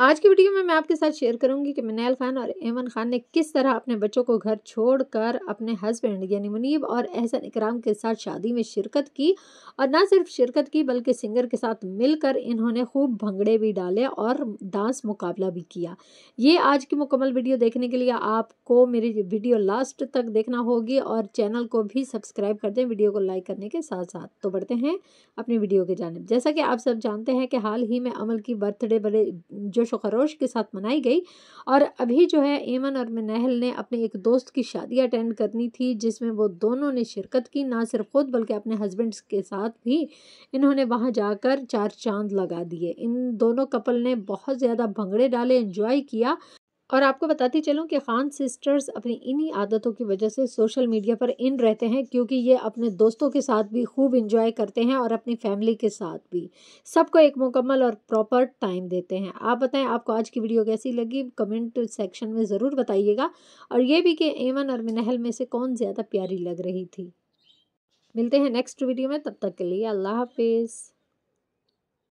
आज की वीडियो में मैं आपके साथ शेयर करूंगी कि मिनैल खान और एमन खान ने किस तरह अपने बच्चों को घर छोड़कर अपने हस्बैंड यानी मुनीब और एहसन इकराम के साथ शादी में शिरकत की और ना सिर्फ शिरकत की बल्कि सिंगर के साथ मिलकर इन्होंने खूब भंगड़े भी डाले और डांस मुकाबला भी किया ये आज की मुकम्मल वीडियो देखने के लिए आपको मेरी वीडियो लास्ट तक देखना होगी और चैनल को भी सब्सक्राइब कर दें वीडियो को लाइक करने के साथ साथ तो बढ़ते हैं अपनी वीडियो के जानब जैसा कि आप सब जानते हैं कि हाल ही में अमल की बर्थडे बड़े जो जोश व खरोश के साथ मनाई गई और अभी जो है एमन और मनहल ने अपने एक दोस्त की शादी अटेंड करनी थी जिसमें वो दोनों ने शिरकत की ना सिर्फ खुद बल्कि अपने हस्बैंड्स के साथ भी इन्होंने वहाँ जाकर चार चांद लगा दिए इन दोनों कपल ने बहुत ज़्यादा भंगड़े डाले इन्जॉय किया और आपको बताती चलूँ कि खान सिस्टर्स अपनी इन्हीं आदतों की वजह से सोशल मीडिया पर इन रहते हैं क्योंकि ये अपने दोस्तों के साथ भी खूब इंजॉय करते हैं और अपनी फैमिली के साथ भी सबको एक मुकम्मल और प्रॉपर टाइम देते हैं आप बताएं आपको आज की वीडियो कैसी लगी कमेंट सेक्शन में ज़रूर बताइएगा और ये भी कि एमन और मिनहल में से कौन ज़्यादा प्यारी लग रही थी मिलते हैं नेक्स्ट वीडियो में तब तक के लिए अल्लाह हाफिज़